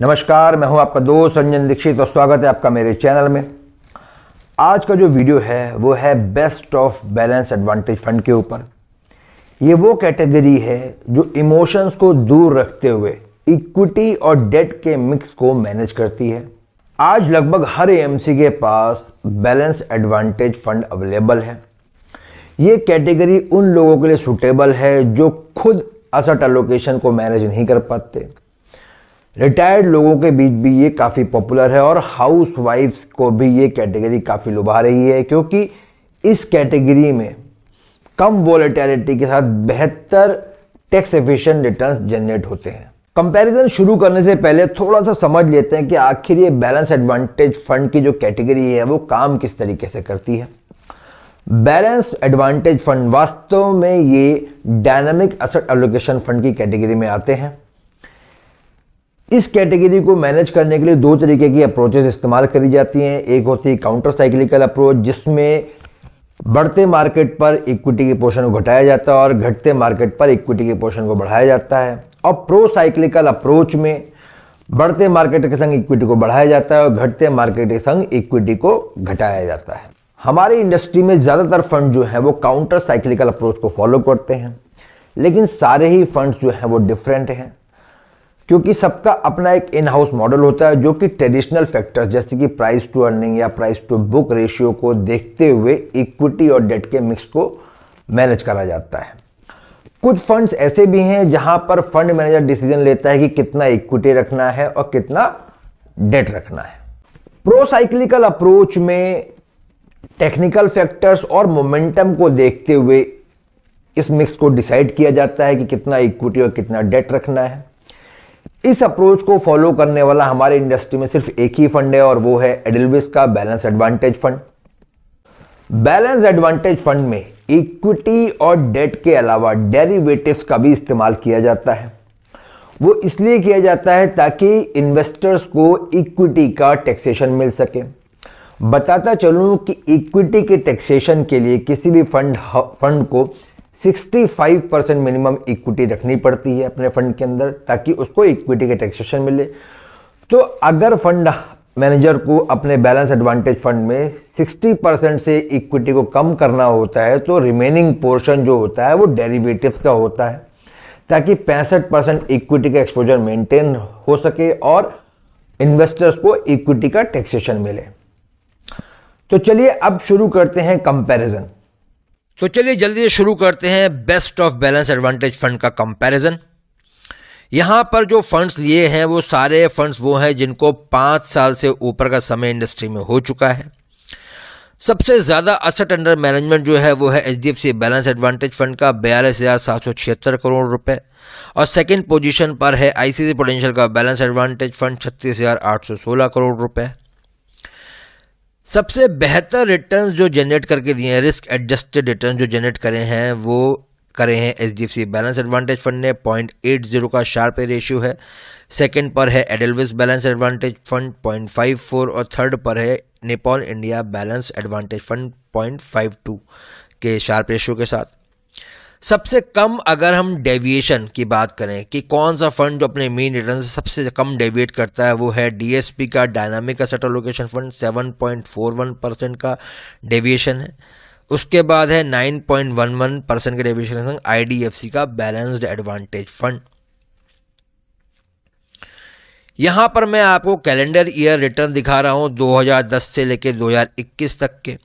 नमस्कार मैं हूं आपका दोस्त रंजन दीक्षित तो और स्वागत है आपका मेरे चैनल में आज का जो वीडियो है वो है best of balance advantage fund के ऊपर ये वो कैटेगरी है जो इमोशंस को दूर रखते हुए इक्विटी और डेट के मिक्स को मैनेज करती है आज लगभग हर एएमसी के पास बैलेंस एडवांटेज फंड अवेलेबल है ये कैटेगरी उन लोगों के लिए सुटेबल है जो खुद असट एलोकेशन को मैनेज नहीं कर पाते रिटायर्ड लोगों के बीच भी ये काफ़ी पॉपुलर है और हाउस वाइफ्स को भी ये कैटेगरी काफ़ी लुभा रही है क्योंकि इस कैटेगरी में कम वॉलेटिलिटी के साथ बेहतर टैक्स एफिशिएंट रिटर्न्स जनरेट होते हैं कंपैरिजन शुरू करने से पहले थोड़ा सा समझ लेते हैं कि आखिर ये बैलेंस एडवांटेज फंड की जो कैटेगरी है वो काम किस तरीके से करती है बैलेंस एडवांटेज फंड वास्तव में ये डायनामिक असट एलोकेशन फंड की कैटेगरी में आते हैं इस कैटेगरी को मैनेज करने के लिए दो तरीके की अप्रोचेस इस्तेमाल करी जाती हैं एक होती है काउंटर साइक्लिकल अप्रोच जिसमें बढ़ते मार्केट पर इक्विटी के पोर्शन को घटाया जाता है और घटते मार्केट पर इक्विटी के पोर्शन को बढ़ाया जाता है और प्रो साइक्लिकल अप्रोच में बढ़ते मार्केट के संग इक्विटी को बढ़ाया जाता है और घटते मार्केट के संग इक्विटी को घटाया जाता है हमारी इंडस्ट्री में ज़्यादातर फंड जो है वो काउंटर साइक्लिकल अप्रोच को फॉलो करते हैं लेकिन सारे ही फंड्स जो हैं वो डिफरेंट हैं क्योंकि सबका अपना एक इन हाउस मॉडल होता है जो कि ट्रेडिशनल फैक्टर्स जैसे कि प्राइस टू अर्निंग या प्राइस टू बुक रेशियो को देखते हुए इक्विटी और डेट के मिक्स को मैनेज करा जाता है कुछ फंड्स ऐसे भी हैं जहां पर फंड मैनेजर डिसीजन लेता है कि कितना इक्विटी रखना है और कितना डेट रखना है प्रोसाइक्लिकल अप्रोच में टेक्निकल फैक्टर्स और मोमेंटम को देखते हुए इस मिक्स को डिसाइड किया जाता है कि कितना इक्विटी और कितना डेट रखना है इस अप्रोच को फॉलो करने वाला हमारे इंडस्ट्री में सिर्फ एक ही फंड है और वो है एडलविस का balance advantage fund balance advantage fund में इक्विटी और डेट के अलावा डेरिवेटिव्स का भी इस्तेमाल किया जाता है वो इसलिए किया जाता है ताकि इन्वेस्टर्स को इक्विटी का टैक्सेशन मिल सके बताता चलूं कि इक्विटी के टैक्सेशन के लिए किसी भी फंड फंड को 65 परसेंट मिनिमम इक्विटी रखनी पड़ती है अपने फंड के अंदर ताकि उसको इक्विटी के टैक्सेशन मिले तो अगर फंड मैनेजर को अपने बैलेंस एडवांटेज फंड में 60 परसेंट से इक्विटी को कम करना होता है तो रिमेनिंग पोर्शन जो होता है वो डेरिवेटिव का होता है ताकि पैंसठ परसेंट इक्विटी का एक्सपोजर मेंटेन हो सके और इन्वेस्टर्स को इक्विटी का टैक्सेशन मिले तो चलिए अब शुरू करते हैं कंपैरिजन तो चलिए जल्दी से शुरू करते हैं best of balance advantage fund का कंपैरिजन यहाँ पर जो फंड्स लिए हैं वो सारे फंड्स वो हैं जिनको पाँच साल से ऊपर का समय इंडस्ट्री में हो चुका है सबसे ज़्यादा असट अंडर मैनेजमेंट जो है वो है H D F C balance advantage fund का बयालीस हज़ार सात सौ छिहत्तर करोड़ रुपए और सेकंड पोजीशन पर है आईसीसी पोटेंशियल का बैलेंस एडवांटेज फंड छत्तीस हज़ार आठ सौ सोलह करोड़ रुपए सबसे बेहतर रिटर्न जो जनरेट करके दिए हैं रिस्क एडजस्टेड रिटर्न जो जनरेट करे हैं वो करे हैं H D F C balance advantage fund ने पॉइंट एट जीरो का शार्प रेशियो है सेकेंड पर है Edelweiss balance advantage fund point five four और थर्ड पर है Nippon India balance advantage fund point five two के शार्प रेशियो के साथ सबसे कम अगर हम डेविएशन की बात करें कि कौन सा फंड जो अपने मेन रिटर्न से सबसे कम डेविएट करता है वो है डीएसपी का dynamic asset allocation fund 7.41 percent का डेविएशन है उसके बाद है 9.11 परसेंट का डेविएशन के संग आईडीएफसी का बैलेंस्ड एडवांटेज फंड यहां पर मैं आपको कैलेंडर ईयर रिटर्न दिखा रहा हूं 2010 से लेकर 2021 तक के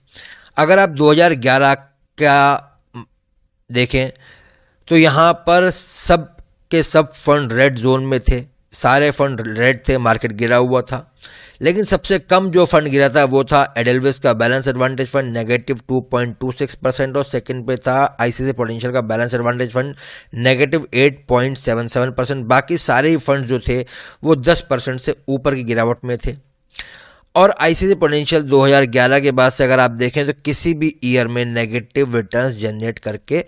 अगर आप 2011 का देखें तो यहाँ पर सब के सब फंड रेड जोन में थे सारे फंड रेड थे मार्केट गिरा हुआ था लेकिन सबसे कम जो फंड गिरा था वो था एडलविस का balance advantage fund negative 2.26 percent और सेकंड पे था आईसीसी पोटेंशियल का balance advantage fund negative 8.77 percent बाकी सारे ही फंड जो थे वो 10 परसेंट से ऊपर की गिरावट में थे और आईसीसी पोटेंशियल 2011 के बाद से अगर आप देखें तो किसी भी ईयर में नेगेटिव रिटर्न जनरेट करके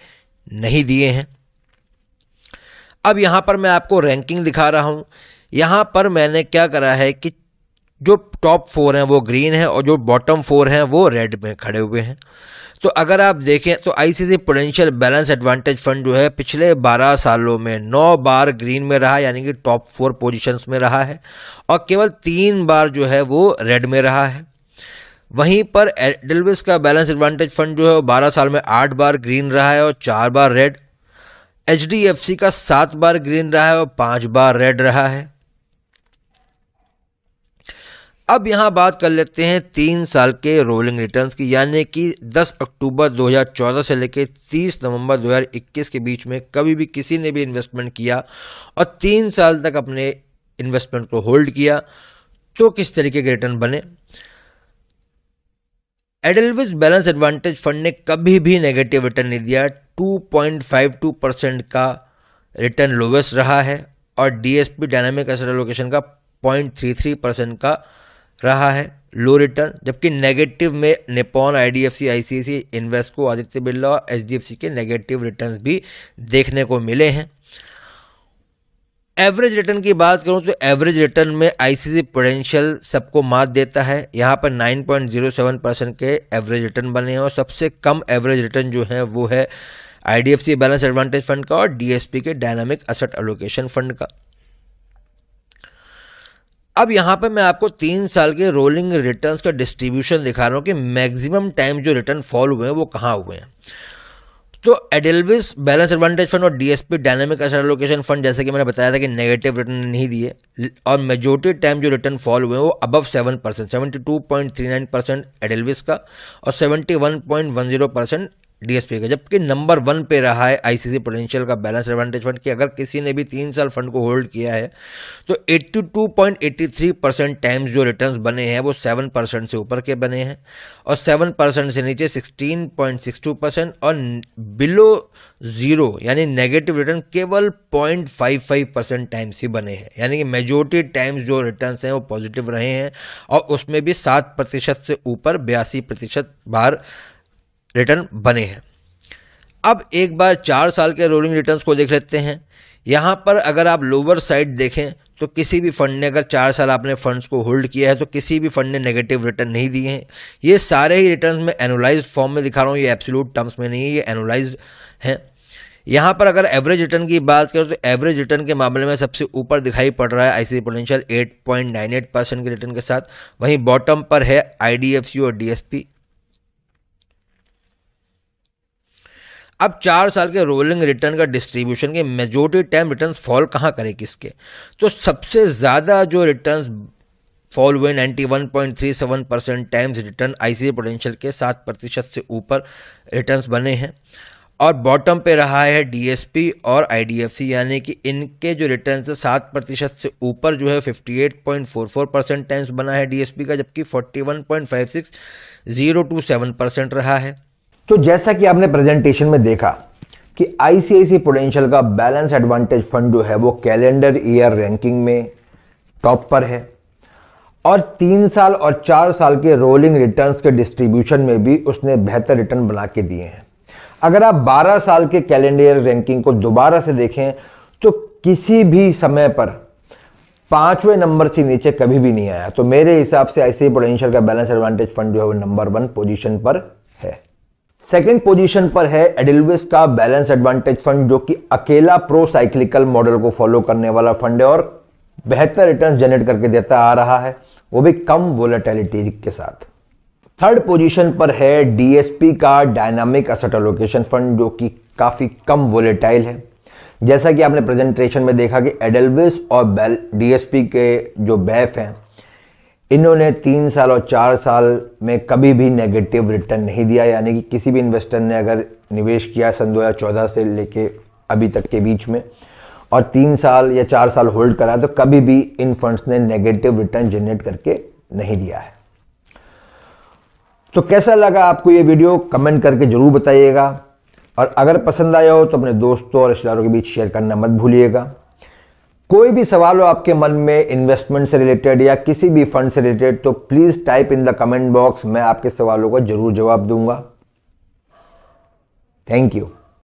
नहीं दिए हैं अब यहां पर मैं आपको रैंकिंग दिखा रहा हूं यहां पर मैंने क्या करा है कि जो टॉप फोर हैं वो ग्रीन है और जो बॉटम फोर हैं वो रेड में खड़े हुए हैं तो अगर आप देखें तो ICC potential balance advantage fund जो है पिछले 12 सालों में 9 बार ग्रीन में रहा यानी कि टॉप फोर पोजीशंस में रहा है और केवल तीन बार जो है वो रेड में रहा है वहीं पर एडलविस का बैलेंस एडवांटेज फंड जो है वो बारह साल में आठ बार ग्रीन रहा है और चार बार रेड एच का सात बार ग्रीन रहा है और पाँच बार रेड रहा है अब यहां बात कर लेते हैं तीन साल के रोलिंग रिटर्न्स की यानी कि 10 अक्टूबर 2014 से लेकर 30 नवंबर 2021 के बीच में कभी भी किसी ने भी इन्वेस्टमेंट किया और तीन साल तक अपने इन्वेस्टमेंट को होल्ड किया तो किस तरीके के रिटर्न बने एडलविज बैलेंस एडवांटेज फंड ने कभी भी नेगेटिव रिटर्न नहीं दिया 2.52 परसेंट का रिटर्न लोवेस्ट रहा है और डीएसपी डायनामिक एसेट एलोकेशन का 0.33 परसेंट का रहा है लो रिटर्न जबकि नेगेटिव में Nippon IDFC ICC Invesco Aditya Birla और एचडीएफसी के नेगेटिव रिटर्न्स भी देखने को मिले हैं एवरेज रिटर्न की बात करूं तो एवरेज रिटर्न में आईसीसी पोटेंशियल सबको मात देता है यहां पर 9.07 परसेंट के एवरेज रिटर्न बने हैं और सबसे कम एवरेज रिटर्न जो है वो है आईडीएफसी बैलेंस एडवांटेज फंड का और डीएसपी के डायनामिक असट एलोकेशन फंड का अब यहाँ पर मैं आपको तीन साल के रोलिंग रिटर्न्स का डिस्ट्रीब्यूशन दिखा रहा हूँ कि मैक्सिमम टाइम जो रिटर्न फॉल हुए हैं वो कहाँ हुए हैं तो एडेल्विस बैलेंस एडवांटेज फंड और DSP dynamic asset allocation fund जैसे कि मैंने बताया था कि नेगेटिव रिटर्न नहीं दिए और मेजोरिटी टाइम जो रिटर्न फॉल हुए हैं वो above seven percent seventy two point three nine percent Edelweiss का और seventy one point one zero percent DSP का जबकि नंबर वन पे रहा है आईसीसी पोटेंशियल का बैलेंस एडवांटेज फंड कि अगर किसी ने भी तीन साल फंड को होल्ड किया है तो 82.83 परसेंट टाइम्स जो रिटर्न्स बने हैं वो 7 परसेंट से ऊपर के बने हैं और 7 परसेंट से नीचे 16.62 परसेंट और बिलो जीरो यानी नेगेटिव रिटर्न केवल पॉइंट परसेंट टाइम्स ही बने हैं यानी कि मेजोरिटी टाइम्स जो रिटर्न हैं वो पॉजिटिव रहे हैं और उसमें भी सात प्रतिशत से ऊपर बयासी प्रतिशत बार रिटर्न बने हैं अब एक बार चार साल के रोलिंग रिटर्न्स को देख लेते हैं यहाँ पर अगर आप लोअर साइड देखें तो किसी भी फंड ने अगर चार साल आपने फंड्स को होल्ड किया है तो किसी भी फंड ने नेगेटिव रिटर्न नहीं दिए हैं ये सारे ही रिटर्न मैं एनोलाइज फॉर्म में दिखा रहा हूँ ये एब्सोलूट टर्म्स में नहीं है ये एनुलाइज हैं यहाँ पर अगर एवरेज रिटर्न की बात करें तो एवरेज रिटर्न के मामले में सबसे ऊपर दिखाई पड़ रहा है I C potential eight point nine eight percent के रिटर्न के साथ वहीं बॉटम पर है आई डी एफ सी और डी एस पी अब चार साल के रोलिंग रिटर्न का डिस्ट्रीब्यूशन के मेजोरिटी टाइम रिटर्न फॉल कहाँ करे किसके तो सबसे ज़्यादा जो रिटर्न फॉल हुए ninety one point three seven percent times return I C potential के सात प्रतिशत से ऊपर रिटर्न बने हैं और बॉटम पे रहा है डीएसपी और आईडीएफसी यानी कि इनके जो रिटर्न है सात प्रतिशत से ऊपर जो है fifty eight point four four percent times बना है डीएसपी का जबकि forty one point five six zero two seven percent रहा है तो जैसा कि आपने प्रेजेंटेशन में देखा कि आईसीआईसी पोटेंशियल का बैलेंस एडवांटेज फंड जो है वो कैलेंडर ईयर रैंकिंग में टॉप पर है और तीन साल और चार साल के रोलिंग रिटर्न्स के डिस्ट्रीब्यूशन में भी उसने बेहतर रिटर्न बना के दिए हैं अगर आप 12 साल के कैलेंडर ईयर रैंकिंग को दोबारा से देखें तो किसी भी समय पर पांचवें नंबर से नीचे कभी भी नहीं आया तो मेरे हिसाब से आईसीआई पोटेंशियल का बैलेंस एडवांटेज फंड जो है वो नंबर वन पोजीशन पर सेकेंड पोजीशन पर है एडिलविस का बैलेंस एडवांटेज फंड जो कि अकेला प्रो साइक्लिकल मॉडल को फॉलो करने वाला फंड है और बेहतर रिटर्न जनरेट करके देता आ रहा है वो भी कम वोलेटिलिटी के साथ थर्ड पोजीशन पर है डीएसपी का डायनामिक असट एलोकेशन फंड जो कि काफ़ी कम वोलेटाइल है जैसा कि आपने प्रेजेंटेशन में देखा कि एडलविस और डीएसपी के जो बैफ हैं इन्होंने तीन साल और चार साल में कभी भी नेगेटिव रिटर्न नहीं दिया यानी कि किसी भी इन्वेस्टर ने अगर निवेश किया सन चौदह से लेके अभी तक के बीच में और तीन साल या चार साल होल्ड करा तो कभी भी इन फंड्स ने नेगेटिव रिटर्न जनरेट करके नहीं दिया है तो कैसा लगा आपको ये वीडियो कमेंट करके ज़रूर बताइएगा और अगर पसंद आया हो तो अपने दोस्तों और रिश्तेदारों के बीच शेयर करना मत भूलिएगा कोई भी सवाल हो आपके मन में इन्वेस्टमेंट से रिलेटेड या किसी भी फंड से रिलेटेड तो please type in the comment box मैं आपके सवालों का जरूर जवाब दूंगा थैंक यू